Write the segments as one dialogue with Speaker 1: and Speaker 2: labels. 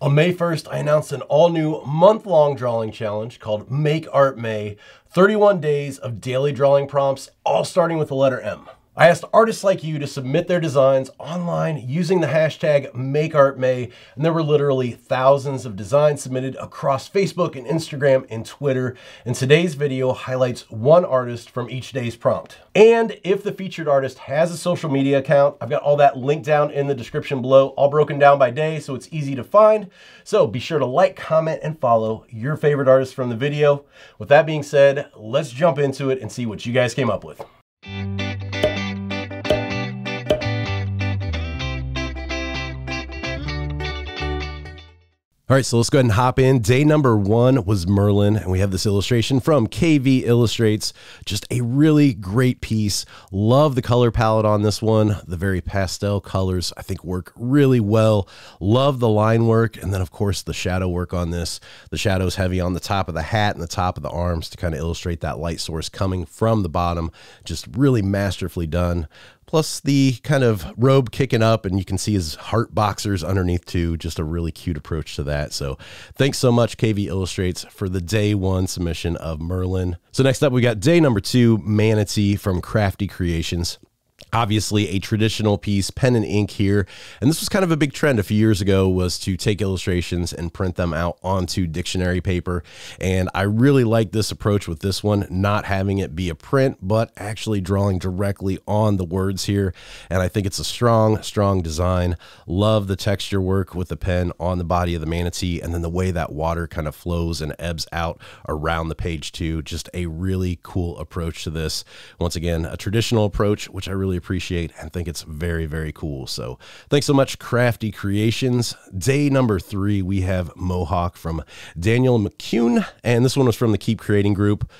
Speaker 1: On May 1st, I announced an all new month long drawing challenge called Make Art May 31 days of daily drawing prompts, all starting with the letter M. I asked artists like you to submit their designs online using the hashtag MakeArtMay, and there were literally thousands of designs submitted across Facebook and Instagram and Twitter. And today's video highlights one artist from each day's prompt. And if the featured artist has a social media account, I've got all that linked down in the description below, all broken down by day so it's easy to find. So be sure to like, comment, and follow your favorite artist from the video. With that being said, let's jump into it and see what you guys came up with. All right, so let's go ahead and hop in. Day number one was Merlin, and we have this illustration from KV Illustrates. Just a really great piece. Love the color palette on this one. The very pastel colors, I think, work really well. Love the line work, and then, of course, the shadow work on this. The shadow's heavy on the top of the hat and the top of the arms to kind of illustrate that light source coming from the bottom. Just really masterfully done plus the kind of robe kicking up and you can see his heart boxers underneath too just a really cute approach to that so thanks so much kv illustrates for the day one submission of merlin so next up we got day number two manatee from crafty creations obviously a traditional piece pen and ink here and this was kind of a big trend a few years ago was to take illustrations and print them out onto dictionary paper and i really like this approach with this one not having it be a print but actually drawing directly on the words here and i think it's a strong strong design love the texture work with the pen on the body of the manatee and then the way that water kind of flows and ebbs out around the page too just a really cool approach to this once again a traditional approach which i really appreciate and think it's very, very cool. So thanks so much, Crafty Creations. Day number three, we have Mohawk from Daniel McCune. And this one was from the Keep Creating group.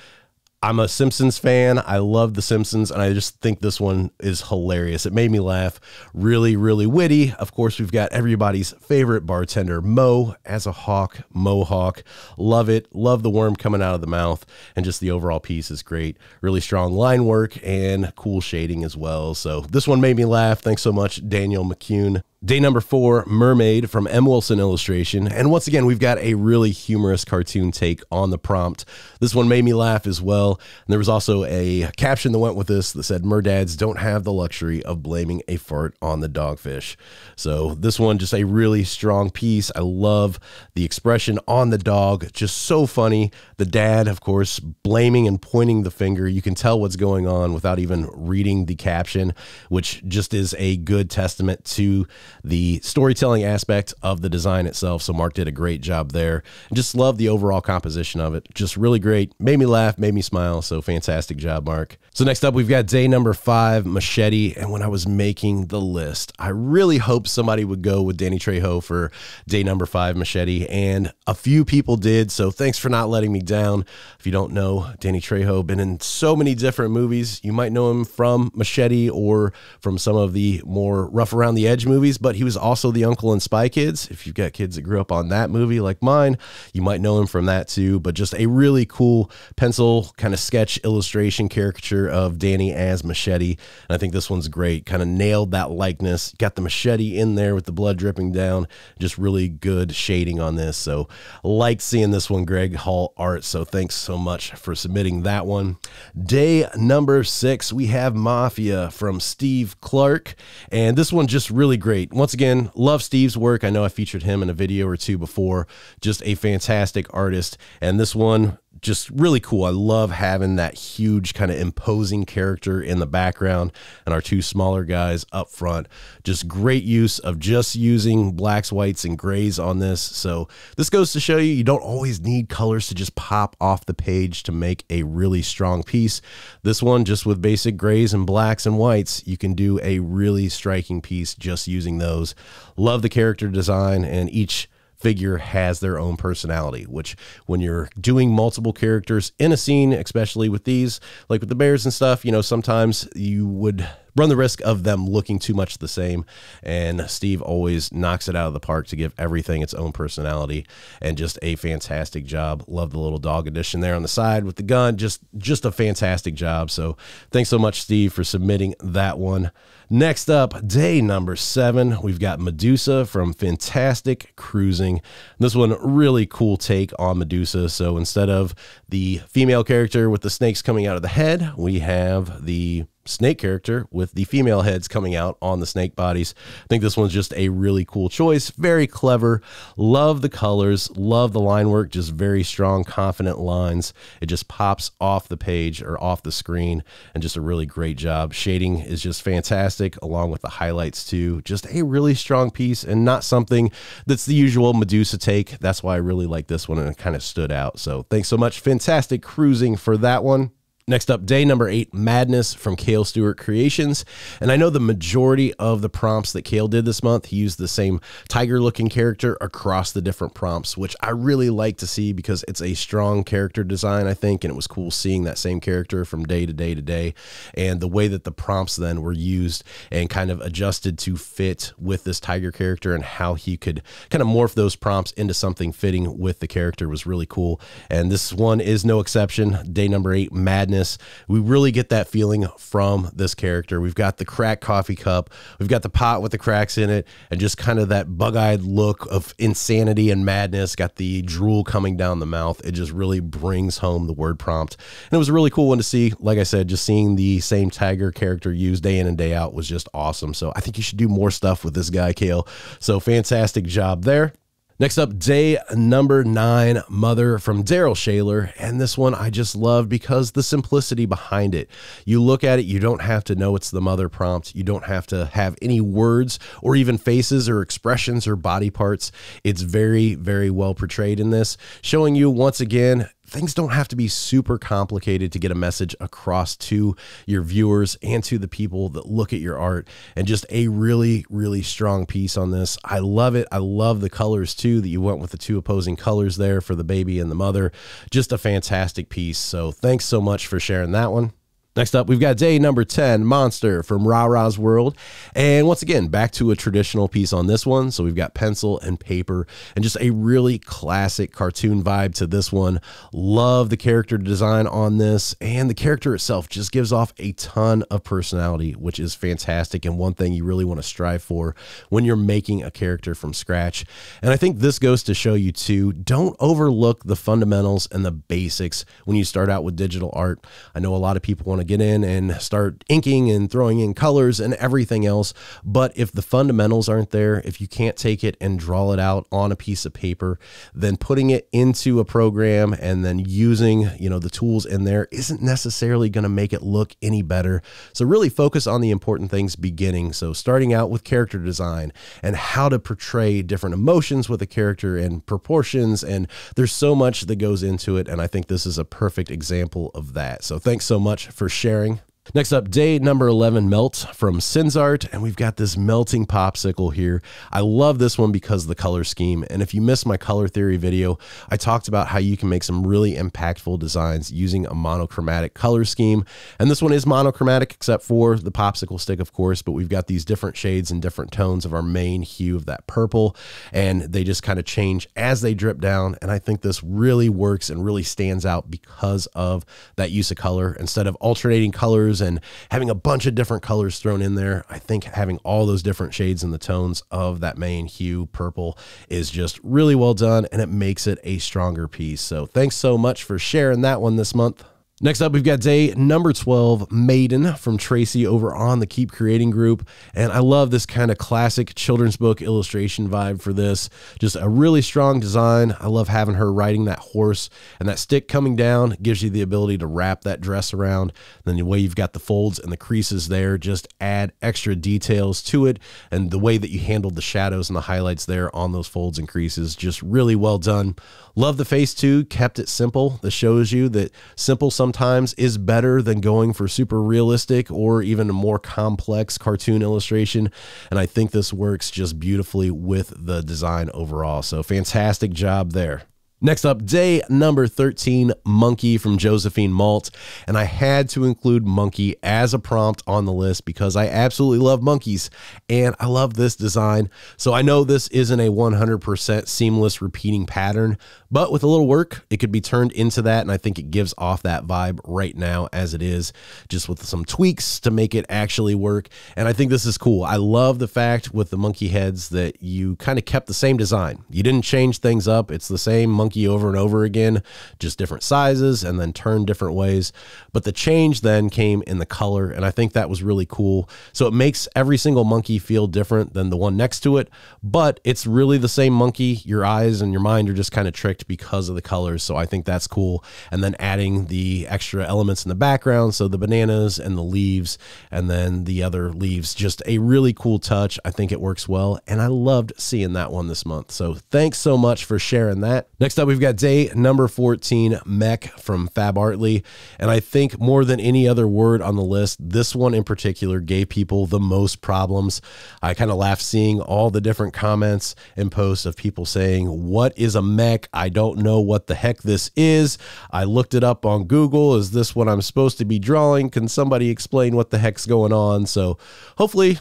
Speaker 1: I'm a Simpsons fan. I love The Simpsons, and I just think this one is hilarious. It made me laugh. Really, really witty. Of course, we've got everybody's favorite bartender, Mo, as a hawk, Mohawk. Love it. Love the worm coming out of the mouth, and just the overall piece is great. Really strong line work and cool shading as well. So, this one made me laugh. Thanks so much, Daniel McCune. Day number four, Mermaid from M. Wilson Illustration. And once again, we've got a really humorous cartoon take on the prompt. This one made me laugh as well. And there was also a caption that went with this that said, Merdads don't have the luxury of blaming a fart on the dogfish. So this one, just a really strong piece. I love the expression on the dog, just so funny. The dad, of course, blaming and pointing the finger. You can tell what's going on without even reading the caption, which just is a good testament to the storytelling aspect of the design itself. So Mark did a great job there. just love the overall composition of it. Just really great. Made me laugh, made me smile. So fantastic job, Mark. So next up, we've got day number five, Machete. And when I was making the list, I really hoped somebody would go with Danny Trejo for day number five, Machete. And a few people did. So thanks for not letting me down. If you don't know, Danny Trejo been in so many different movies. You might know him from Machete or from some of the more rough around the edge movies, but he was also the uncle in Spy Kids. If you've got kids that grew up on that movie like mine, you might know him from that too. But just a really cool pencil kind of sketch illustration caricature of Danny as Machete. And I think this one's great. Kind of nailed that likeness. Got the machete in there with the blood dripping down. Just really good shading on this. So like seeing this one, Greg Hall Art. So thanks so much for submitting that one. Day number six, we have Mafia from Steve Clark. And this one just really great great. Once again, love Steve's work. I know I featured him in a video or two before. Just a fantastic artist. And this one just really cool. I love having that huge kind of imposing character in the background and our two smaller guys up front. Just great use of just using blacks, whites, and grays on this. So this goes to show you you don't always need colors to just pop off the page to make a really strong piece. This one, just with basic grays and blacks and whites, you can do a really striking piece just using those. Love the character design and each figure has their own personality, which when you're doing multiple characters in a scene, especially with these, like with the bears and stuff, you know, sometimes you would run the risk of them looking too much the same. And Steve always knocks it out of the park to give everything its own personality and just a fantastic job. Love the little dog edition there on the side with the gun. Just just a fantastic job. So thanks so much, Steve, for submitting that one. Next up, day number seven, we've got Medusa from Fantastic Cruising. This one, really cool take on Medusa. So instead of the female character with the snakes coming out of the head, we have the snake character with the female heads coming out on the snake bodies. I think this one's just a really cool choice. Very clever. Love the colors. Love the line work. Just very strong, confident lines. It just pops off the page or off the screen and just a really great job. Shading is just fantastic along with the highlights too. Just a really strong piece and not something that's the usual Medusa take. That's why I really like this one and it kind of stood out. So thanks so much. Fantastic cruising for that one. Next up, day number eight, Madness from Kale Stewart Creations. And I know the majority of the prompts that Kale did this month, he used the same tiger looking character across the different prompts, which I really like to see because it's a strong character design, I think. And it was cool seeing that same character from day to day to day. And the way that the prompts then were used and kind of adjusted to fit with this tiger character and how he could kind of morph those prompts into something fitting with the character was really cool. And this one is no exception. Day number eight, Madness happiness. We really get that feeling from this character. We've got the crack coffee cup, we've got the pot with the cracks in it, and just kind of that bug eyed look of insanity and madness. Got the drool coming down the mouth. It just really brings home the word prompt. And it was a really cool one to see. Like I said, just seeing the same Tiger character used day in and day out was just awesome. So I think you should do more stuff with this guy, Kale. So fantastic job there. Next up, day number nine, Mother from Daryl Shaler. And this one I just love because the simplicity behind it. You look at it, you don't have to know it's the mother prompt. You don't have to have any words or even faces or expressions or body parts. It's very, very well portrayed in this, showing you once again things don't have to be super complicated to get a message across to your viewers and to the people that look at your art. And just a really, really strong piece on this. I love it. I love the colors too that you went with the two opposing colors there for the baby and the mother. Just a fantastic piece. So thanks so much for sharing that one. Next up, we've got day number 10, Monster from Ra Ra's World. And once again, back to a traditional piece on this one. So we've got pencil and paper and just a really classic cartoon vibe to this one. Love the character design on this. And the character itself just gives off a ton of personality, which is fantastic. And one thing you really want to strive for when you're making a character from scratch. And I think this goes to show you too, don't overlook the fundamentals and the basics when you start out with digital art. I know a lot of people want to get in and start inking and throwing in colors and everything else. But if the fundamentals aren't there, if you can't take it and draw it out on a piece of paper, then putting it into a program and then using, you know, the tools in there isn't necessarily going to make it look any better. So really focus on the important things beginning. So starting out with character design and how to portray different emotions with a character and proportions. And there's so much that goes into it. And I think this is a perfect example of that. So thanks so much for sharing. Next up, day number 11 melt from Sinsart. And we've got this melting popsicle here. I love this one because of the color scheme. And if you missed my color theory video, I talked about how you can make some really impactful designs using a monochromatic color scheme. And this one is monochromatic except for the popsicle stick, of course, but we've got these different shades and different tones of our main hue of that purple. And they just kind of change as they drip down. And I think this really works and really stands out because of that use of color. Instead of alternating colors, colors and having a bunch of different colors thrown in there. I think having all those different shades and the tones of that main hue purple is just really well done and it makes it a stronger piece. So thanks so much for sharing that one this month. Next up, we've got day number 12, Maiden from Tracy over on the Keep Creating group. And I love this kind of classic children's book illustration vibe for this. Just a really strong design. I love having her riding that horse and that stick coming down gives you the ability to wrap that dress around. And then the way you've got the folds and the creases there just add extra details to it. And the way that you handled the shadows and the highlights there on those folds and creases, just really well done. Love the face too, kept it simple. This shows you that simple sometimes is better than going for super realistic or even a more complex cartoon illustration. And I think this works just beautifully with the design overall. So fantastic job there. Next up, day number 13, Monkey from Josephine Malt. And I had to include Monkey as a prompt on the list because I absolutely love monkeys and I love this design. So I know this isn't a 100% seamless repeating pattern, but with a little work, it could be turned into that. And I think it gives off that vibe right now as it is, just with some tweaks to make it actually work. And I think this is cool. I love the fact with the monkey heads that you kind of kept the same design. You didn't change things up, it's the same monkey monkey over and over again, just different sizes and then turned different ways. But the change then came in the color, and I think that was really cool. So it makes every single monkey feel different than the one next to it, but it's really the same monkey. Your eyes and your mind are just kind of tricked because of the colors. So I think that's cool. And then adding the extra elements in the background, so the bananas and the leaves, and then the other leaves, just a really cool touch. I think it works well, and I loved seeing that one this month. So thanks so much for sharing that. Next Next up, we've got day number 14, Mech from Fab Artley. And I think more than any other word on the list, this one in particular gave people the most problems. I kind of laugh seeing all the different comments and posts of people saying, What is a mech? I don't know what the heck this is. I looked it up on Google. Is this what I'm supposed to be drawing? Can somebody explain what the heck's going on? So hopefully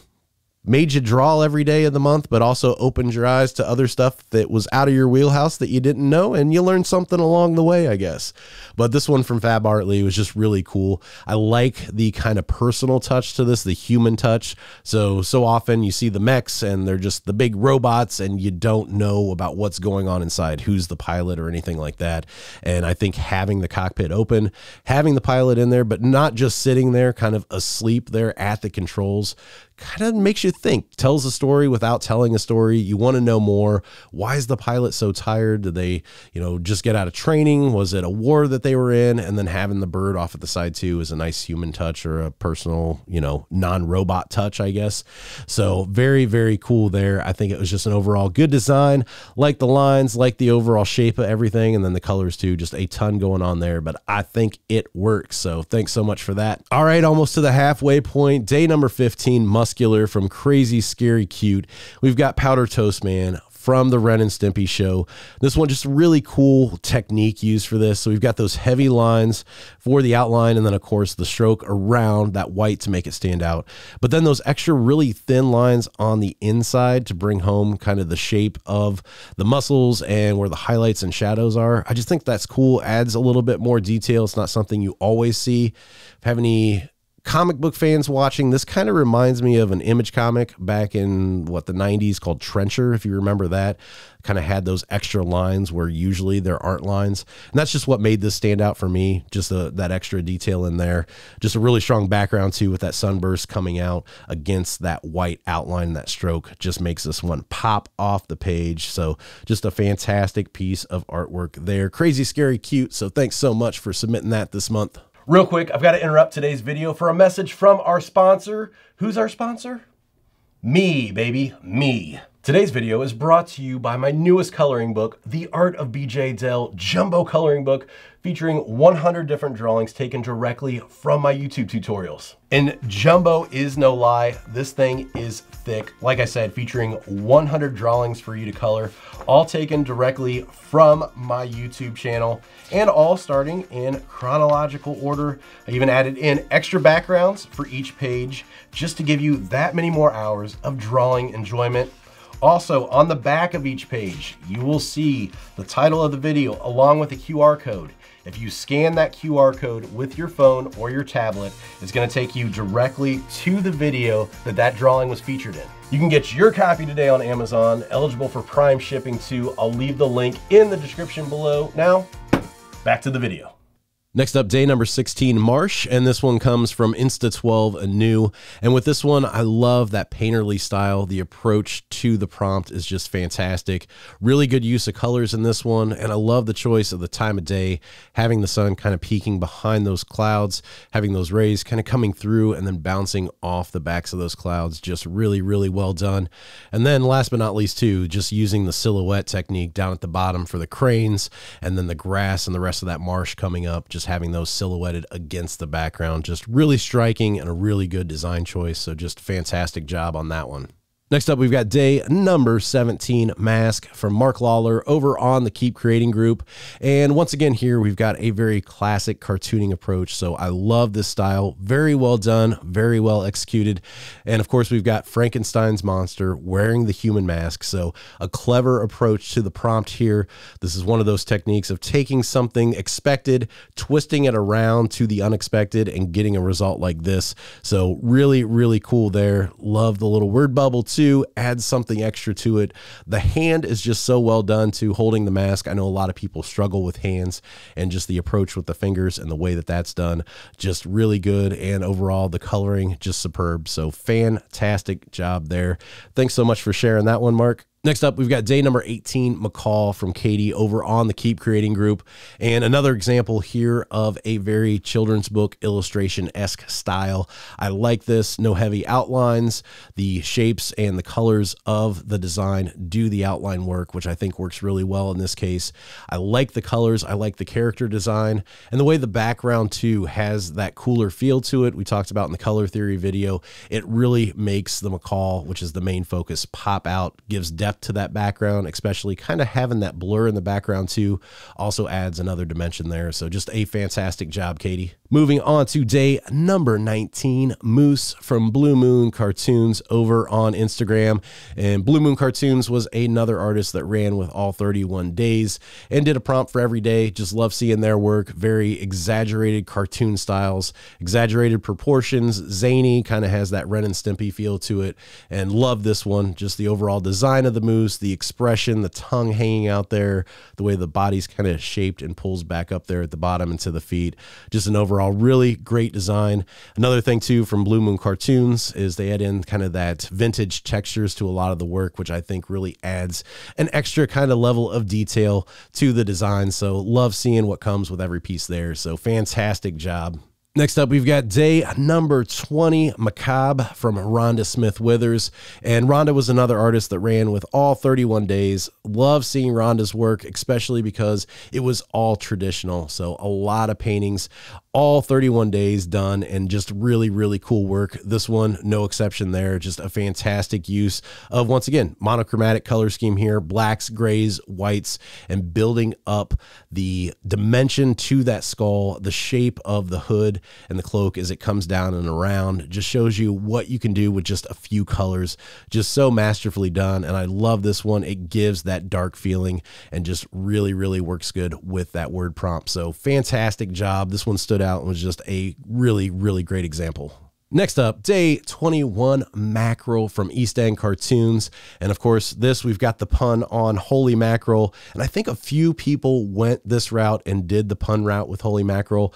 Speaker 1: made you draw every day of the month, but also opened your eyes to other stuff that was out of your wheelhouse that you didn't know, and you learned something along the way, I guess. But this one from Fab Hartley was just really cool. I like the kind of personal touch to this, the human touch. So so often you see the mechs and they're just the big robots, and you don't know about what's going on inside, who's the pilot or anything like that. And I think having the cockpit open, having the pilot in there, but not just sitting there kind of asleep there at the controls, kind of makes you think, tells a story without telling a story. You want to know more. Why is the pilot so tired? Did they, you know, just get out of training? Was it a war that they were in? And then having the bird off at the side too is a nice human touch or a personal, you know, non robot touch, I guess. So very, very cool there. I think it was just an overall good design. Like the lines, like the overall shape of everything, and then the colors too. Just a ton going on there, but I think it works. So thanks so much for that. All right, almost to the halfway point. Day number 15 must muscular from crazy, scary, cute. We've got Powder Toast Man from the Ren and Stimpy show. This one just really cool technique used for this. So we've got those heavy lines for the outline and then of course the stroke around that white to make it stand out. But then those extra really thin lines on the inside to bring home kind of the shape of the muscles and where the highlights and shadows are. I just think that's cool. Adds a little bit more detail. It's not something you always see. If you have any comic book fans watching, this kind of reminds me of an image comic back in what the 90s called Trencher, if you remember that. Kind of had those extra lines where usually there aren't lines. And that's just what made this stand out for me. Just uh, that extra detail in there. Just a really strong background, too, with that sunburst coming out against that white outline, that stroke just makes this one pop off the page. So just a fantastic piece of artwork there. Crazy, scary, cute. So thanks so much for submitting that this month. Real quick, I've got to interrupt today's video for a message from our sponsor. Who's our sponsor? Me, baby, me. Today's video is brought to you by my newest coloring book, The Art of BJ Dell Jumbo Coloring Book, featuring 100 different drawings taken directly from my YouTube tutorials. And Jumbo is no lie, this thing is thick. Like I said, featuring 100 drawings for you to color, all taken directly from my YouTube channel and all starting in chronological order. I even added in extra backgrounds for each page just to give you that many more hours of drawing enjoyment. Also, on the back of each page, you will see the title of the video along with a QR code. If you scan that QR code with your phone or your tablet, it's gonna take you directly to the video that that drawing was featured in. You can get your copy today on Amazon, eligible for prime shipping too. I'll leave the link in the description below. Now, back to the video. Next up, day number 16, Marsh, and this one comes from Insta12 Anew. And with this one, I love that painterly style. The approach to the prompt is just fantastic. Really good use of colors in this one, and I love the choice of the time of day, having the sun kind of peeking behind those clouds, having those rays kind of coming through and then bouncing off the backs of those clouds. Just really, really well done. And then last but not least, too, just using the silhouette technique down at the bottom for the cranes and then the grass and the rest of that marsh coming up. Just having those silhouetted against the background. Just really striking and a really good design choice. So just fantastic job on that one. Next up, we've got day number 17 mask from Mark Lawler over on the Keep Creating group. And once again, here we've got a very classic cartooning approach. So I love this style. Very well done, very well executed. And of course, we've got Frankenstein's monster wearing the human mask. So a clever approach to the prompt here. This is one of those techniques of taking something expected, twisting it around to the unexpected, and getting a result like this. So really, really cool there. Love the little word bubble. Too add something extra to it. The hand is just so well done to holding the mask. I know a lot of people struggle with hands and just the approach with the fingers and the way that that's done, just really good. And overall, the coloring just superb. So fantastic job there. Thanks so much for sharing that one, Mark. Next up, we've got day number 18, McCall from Katie over on the Keep Creating group. And another example here of a very children's book illustration esque style. I like this. No heavy outlines. The shapes and the colors of the design do the outline work, which I think works really well in this case. I like the colors. I like the character design. And the way the background, too, has that cooler feel to it. We talked about in the color theory video. It really makes the McCall, which is the main focus, pop out, gives depth depth to that background, especially kind of having that blur in the background too, also adds another dimension there. So just a fantastic job, Katie. Moving on to day number 19, Moose from Blue Moon Cartoons over on Instagram. And Blue Moon Cartoons was another artist that ran with all 31 days and did a prompt for every day. Just love seeing their work. Very exaggerated cartoon styles, exaggerated proportions, zany, kind of has that Ren and Stimpy feel to it. And love this one. Just the overall design of the the moose, the expression, the tongue hanging out there, the way the body's kind of shaped and pulls back up there at the bottom into the feet. Just an overall really great design. Another thing, too, from Blue Moon Cartoons is they add in kind of that vintage textures to a lot of the work, which I think really adds an extra kind of level of detail to the design. So love seeing what comes with every piece there. So fantastic job. Next up, we've got day number 20, Macabre from Rhonda Smith Withers. And Rhonda was another artist that ran with all 31 days. Love seeing Rhonda's work, especially because it was all traditional. So, a lot of paintings, all 31 days done and just really, really cool work. This one, no exception there. Just a fantastic use of, once again, monochromatic color scheme here blacks, grays, whites, and building up the dimension to that skull, the shape of the hood and the cloak as it comes down and around. Just shows you what you can do with just a few colors. Just so masterfully done. And I love this one. It gives that dark feeling and just really, really works good with that word prompt. So fantastic job. This one stood stood out and was just a really, really great example. Next up, day 21 mackerel from East End Cartoons. And of course, this we've got the pun on holy mackerel. And I think a few people went this route and did the pun route with holy mackerel.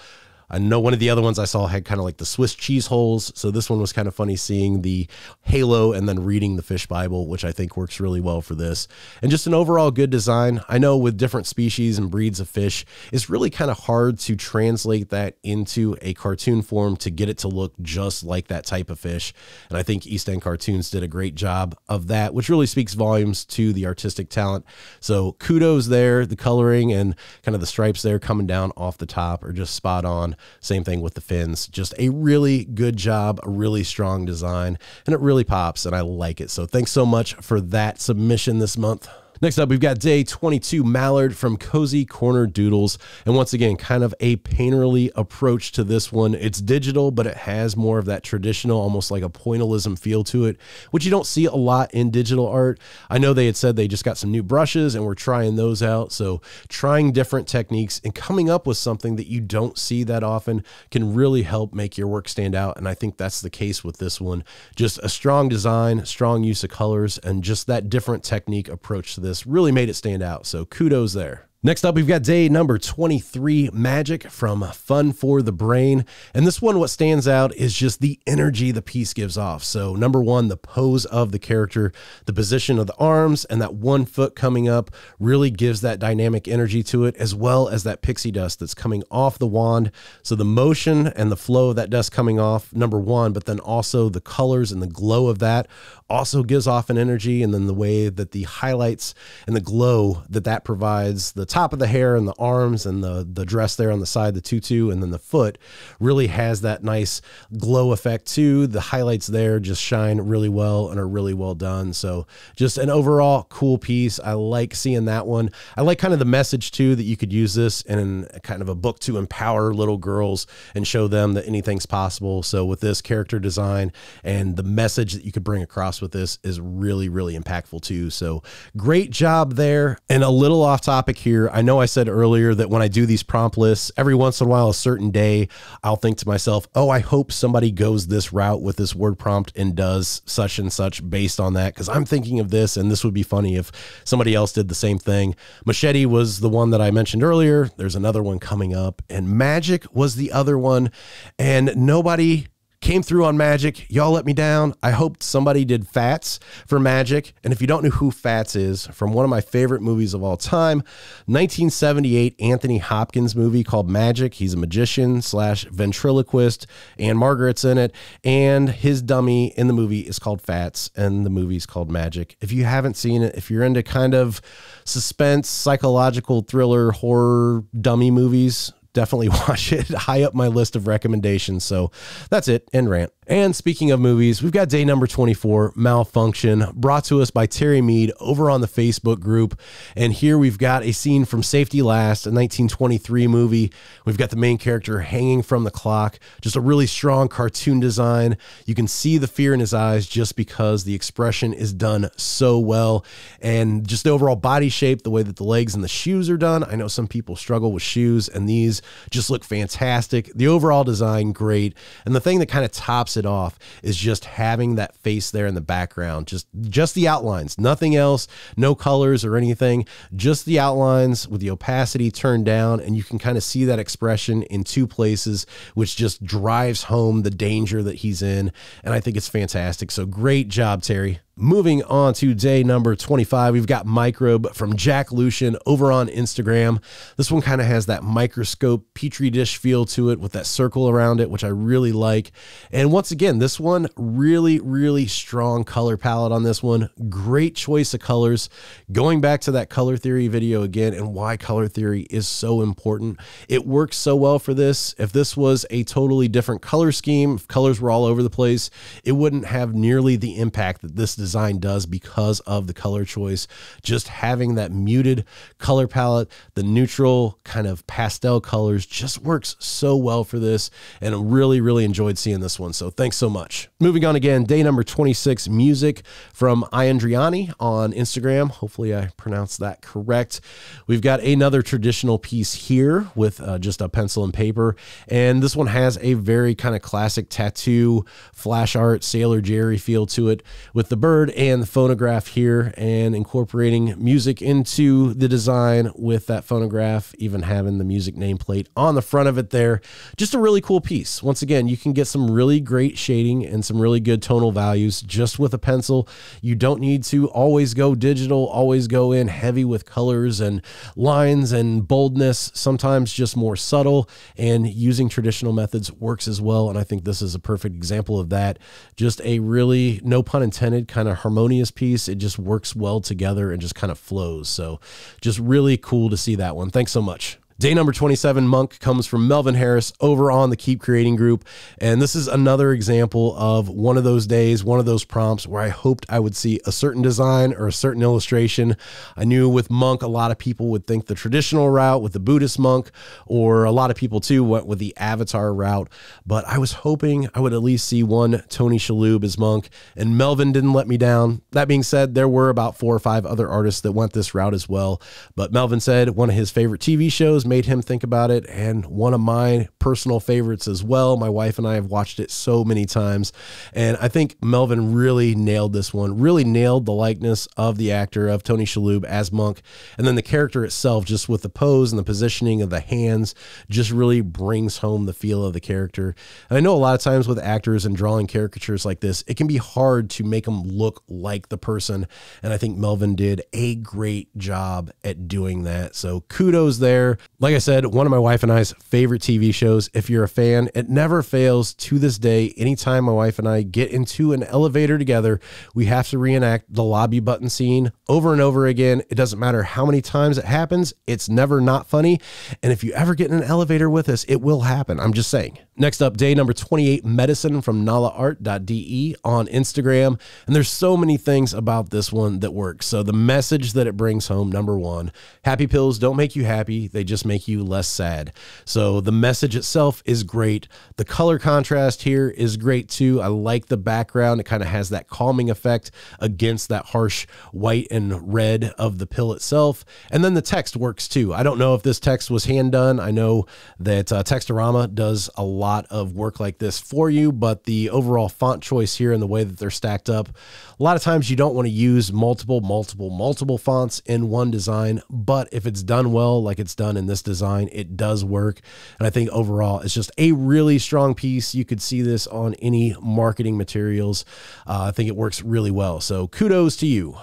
Speaker 1: I know one of the other ones I saw had kind of like the Swiss cheese holes. So this one was kind of funny seeing the halo and then reading the fish Bible, which I think works really well for this. And just an overall good design. I know with different species and breeds of fish, it's really kind of hard to translate that into a cartoon form to get it to look just like that type of fish. And I think East End Cartoons did a great job of that, which really speaks volumes to the artistic talent. So kudos there. The coloring and kind of the stripes there coming down off the top are just spot on. Same thing with the fins. Just a really good job, a really strong design, and it really pops, and I like it. So thanks so much for that submission this month. Next up, we've got day 22 Mallard from Cozy Corner Doodles. And once again, kind of a painterly approach to this one. It's digital, but it has more of that traditional, almost like a pointillism feel to it, which you don't see a lot in digital art. I know they had said they just got some new brushes and we're trying those out. So trying different techniques and coming up with something that you don't see that often can really help make your work stand out. And I think that's the case with this one. Just a strong design, strong use of colors, and just that different technique approach to this really made it stand out. So kudos there. Next up, we've got day number 23, Magic from Fun for the Brain. And this one, what stands out is just the energy the piece gives off. So, number one, the pose of the character, the position of the arms, and that one foot coming up really gives that dynamic energy to it, as well as that pixie dust that's coming off the wand. So, the motion and the flow of that dust coming off, number one, but then also the colors and the glow of that also gives off an energy and then the way that the highlights and the glow that that provides the top of the hair and the arms and the the dress there on the side the tutu and then the foot really has that nice glow effect too the highlights there just shine really well and are really well done so just an overall cool piece i like seeing that one i like kind of the message too that you could use this in kind of a book to empower little girls and show them that anything's possible so with this character design and the message that you could bring across with this is really, really impactful too. So great job there. And a little off topic here. I know I said earlier that when I do these prompt lists, every once in a while, a certain day, I'll think to myself, oh, I hope somebody goes this route with this word prompt and does such and such based on that. Cause I'm thinking of this, and this would be funny if somebody else did the same thing. Machete was the one that I mentioned earlier. There's another one coming up, and Magic was the other one. And nobody Came through on Magic. Y'all let me down. I hoped somebody did Fats for Magic. And if you don't know who Fats is, from one of my favorite movies of all time, 1978 Anthony Hopkins movie called Magic. He's a magician slash ventriloquist, and Margaret's in it. And his dummy in the movie is called Fats, and the movie's called Magic. If you haven't seen it, if you're into kind of suspense, psychological thriller, horror dummy movies, definitely watch it. High up my list of recommendations. So that's it. End rant. And speaking of movies, we've got day number 24, Malfunction, brought to us by Terry Mead over on the Facebook group. And here we've got a scene from Safety Last, a 1923 movie. We've got the main character hanging from the clock, just a really strong cartoon design. You can see the fear in his eyes just because the expression is done so well. And just the overall body shape, the way that the legs and the shoes are done. I know some people struggle with shoes, and these just look fantastic. The overall design, great. And the thing that kind of tops it off is just having that face there in the background, just just the outlines, nothing else, no colors or anything, just the outlines with the opacity turned down and you can kind of see that expression in two places which just drives home the danger that he's in and I think it's fantastic. So great job, Terry. Moving on to day number 25, we've got Microbe from Jack Lucian over on Instagram. This one kind of has that microscope petri dish feel to it with that circle around it, which I really like. And once again, this one really, really strong color palette on this one. Great choice of colors. Going back to that color theory video again and why color theory is so important. It works so well for this. If this was a totally different color scheme, if colors were all over the place, it wouldn't have nearly the impact that this design does because of the color choice. Just having that muted color palette, the neutral kind of pastel colors just works so well for this. And I really, really enjoyed seeing this one. So thanks so much. Moving on again, day number 26, music from Iandriani on Instagram. Hopefully I pronounced that correct. We've got another traditional piece here with uh, just a pencil and paper. And this one has a very kind of classic tattoo, flash art, Sailor Jerry feel to it with the bird bird and the phonograph here and incorporating music into the design with that phonograph, even having the music nameplate on the front of it there. Just a really cool piece. Once again, you can get some really great shading and some really good tonal values just with a pencil. You don't need to always go digital, always go in heavy with colors and lines and boldness, sometimes just more subtle and using traditional methods works as well. And I think this is a perfect example of that. Just a really, no pun intended, kind kind of harmonious piece. It just works well together and just kind of flows. So just really cool to see that one. Thanks so much. Day number 27, Monk, comes from Melvin Harris over on the Keep Creating group. And this is another example of one of those days, one of those prompts where I hoped I would see a certain design or a certain illustration. I knew with Monk, a lot of people would think the traditional route with the Buddhist monk, or a lot of people too went with the avatar route. But I was hoping I would at least see one Tony Shalhoub as Monk. And Melvin didn't let me down. That being said, there were about four or five other artists that went this route as well. But Melvin said one of his favorite TV shows shows made him think about it, and one of my personal favorites as well. My wife and I have watched it so many times, and I think Melvin really nailed this one, really nailed the likeness of the actor of Tony Shalhoub as Monk, and then the character itself, just with the pose and the positioning of the hands, just really brings home the feel of the character. And I know a lot of times with actors and drawing caricatures like this, it can be hard to make them look like the person, and I think Melvin did a great job at doing that. So kudos there. Like I said, one of my wife and I's favorite TV shows. If you're a fan, it never fails to this day. Anytime my wife and I get into an elevator together, we have to reenact the lobby button scene over and over again. It doesn't matter how many times it happens, it's never not funny. And if you ever get in an elevator with us, it will happen. I'm just saying. Next up, day number 28, medicine from nalaart.de on Instagram. And there's so many things about this one that works. So the message that it brings home, number one, happy pills don't make you happy, they just make make you less sad. So the message itself is great. The color contrast here is great too. I like the background. It kind of has that calming effect against that harsh white and red of the pill itself. And then the text works too. I don't know if this text was hand done. I know that uh, Textorama does a lot of work like this for you, but the overall font choice here and the way that they're stacked up, a lot of times you don't want to use multiple, multiple, multiple fonts in one design. But if it's done well, like it's done in this this design. It does work. And I think overall, it's just a really strong piece. You could see this on any marketing materials. Uh, I think it works really well. So kudos to you.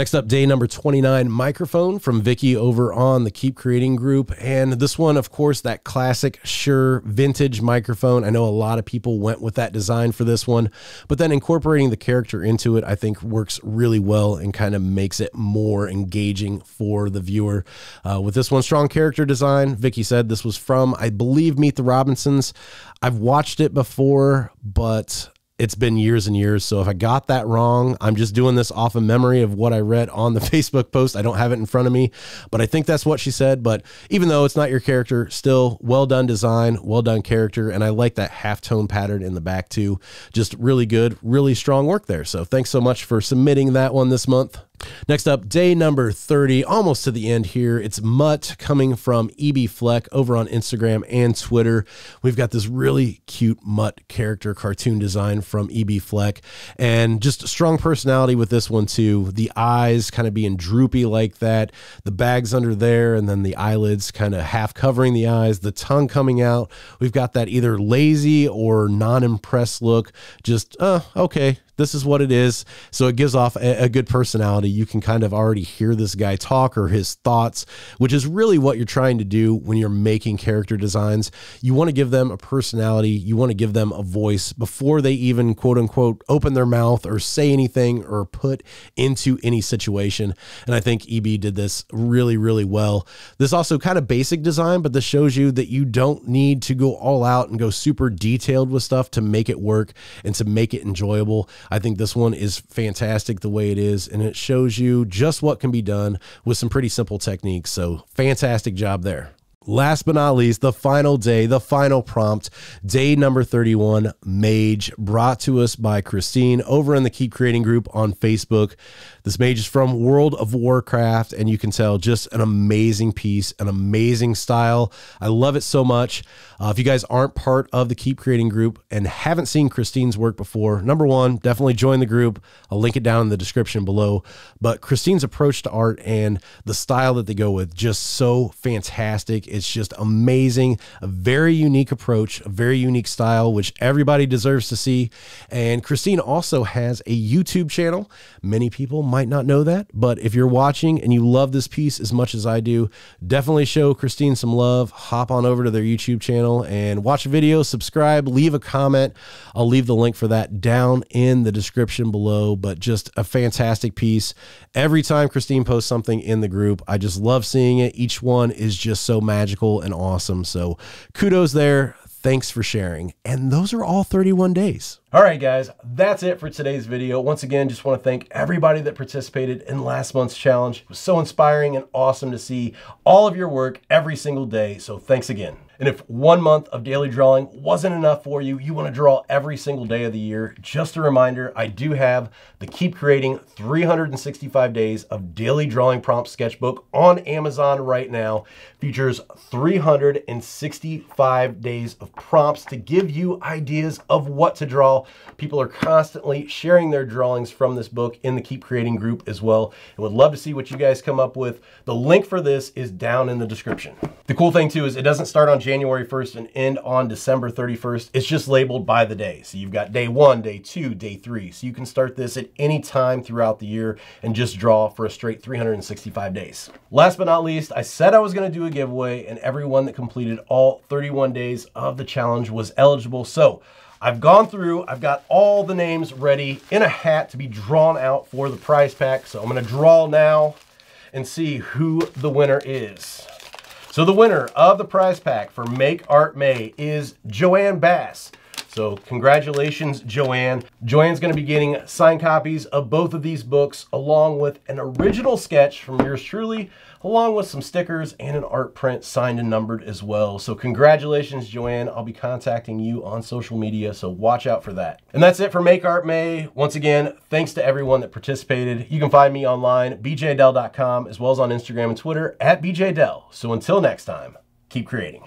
Speaker 1: Next up, day number 29, microphone from Vicky over on the Keep Creating group. And this one, of course, that classic Sure vintage microphone. I know a lot of people went with that design for this one, but then incorporating the character into it, I think works really well and kind of makes it more engaging for the viewer. Uh, with this one, strong character design. Vicky said this was from, I believe, Meet the Robinsons. I've watched it before, but it's been years and years. So if I got that wrong, I'm just doing this off of memory of what I read on the Facebook post. I don't have it in front of me, but I think that's what she said. But even though it's not your character, still well done design, well done character. And I like that half tone pattern in the back too. Just really good, really strong work there. So thanks so much for submitting that one this month. Next up, day number 30, almost to the end here. It's Mutt coming from EB Fleck over on Instagram and Twitter. We've got this really cute Mutt character cartoon design from EB Fleck and just strong personality with this one too. The eyes kind of being droopy like that, the bags under there, and then the eyelids kind of half covering the eyes, the tongue coming out. We've got that either lazy or non impressed look, just, uh, okay, this is what it is. So it gives off a, a, good personality. You can kind of already hear this guy talk or his thoughts, which is really what you're trying to do when you're making character designs. You want to give them a personality, you want to give them a voice before they even quote unquote open their mouth or say anything or put into any situation. And I think EB did this really, really well. This also kind of basic design, but this shows you that you don't need to go all out and go super detailed with stuff to make it work and to make it enjoyable. I think this one is fantastic the way it is, and it shows you just what can be done with some pretty simple techniques. So, fantastic job there last but not least, the final day, the final prompt, day number 31, Mage, brought to us by Christine over in the Keep Creating group on Facebook. This mage is from World of Warcraft, and you can tell just an amazing piece, an amazing style. I love it so much. Uh, if you guys aren't part of the Keep Creating group and haven't seen Christine's work before, number one, definitely join the group. I'll link it down in the description below. But Christine's approach to art and the style that they go with, just so fantastic. It's just amazing, a very unique approach, a very unique style, which everybody deserves to see. And Christine also has a YouTube channel. Many people might not know that, but if you're watching and you love this piece as much as I do, definitely show Christine some love. Hop on over to their YouTube channel and watch a video, subscribe, leave a comment. I'll leave the link for that down in the description below. But just a fantastic piece. Every time Christine posts something in the group, I just love seeing it. Each one is just so mad magical and awesome. So kudos there. Thanks for sharing. And those are all 31 days. All right, guys, that's it for today's video. Once again, just want to thank everybody that participated in last month's challenge. It was so inspiring and awesome to see all of your work every single day. So thanks again. And if one month of daily drawing wasn't enough for you, you want to draw every single day of the year. Just a reminder, I do have the Keep Creating 365 Days of Daily Drawing Prompt Sketchbook on Amazon right now. Features 365 days of prompts to give you ideas of what to draw. People are constantly sharing their drawings from this book in the Keep Creating group as well. And would love to see what you guys come up with. The link for this is down in the description. The cool thing too is it doesn't start on January January 1st and end on December 31st. It's just labeled by the day. So you've got day one, day two, day three. So you can start this at any time throughout the year and just draw for a straight 365 days. Last but not least, I said I was gonna do a giveaway and everyone that completed all 31 days of the challenge was eligible. So I've gone through, I've got all the names ready in a hat to be drawn out for the prize pack. So I'm gonna draw now and see who the winner is. So the winner of the prize pack for Make Art May is Joanne Bass. So congratulations, Joanne. Joanne's gonna be getting signed copies of both of these books along with an original sketch from yours truly, along with some stickers and an art print signed and numbered as well. So congratulations, Joanne. I'll be contacting you on social media, so watch out for that. And that's it for Make Art May. Once again, thanks to everyone that participated. You can find me online, bjdell.com, as well as on Instagram and Twitter, at bjdell. So until next time, keep creating.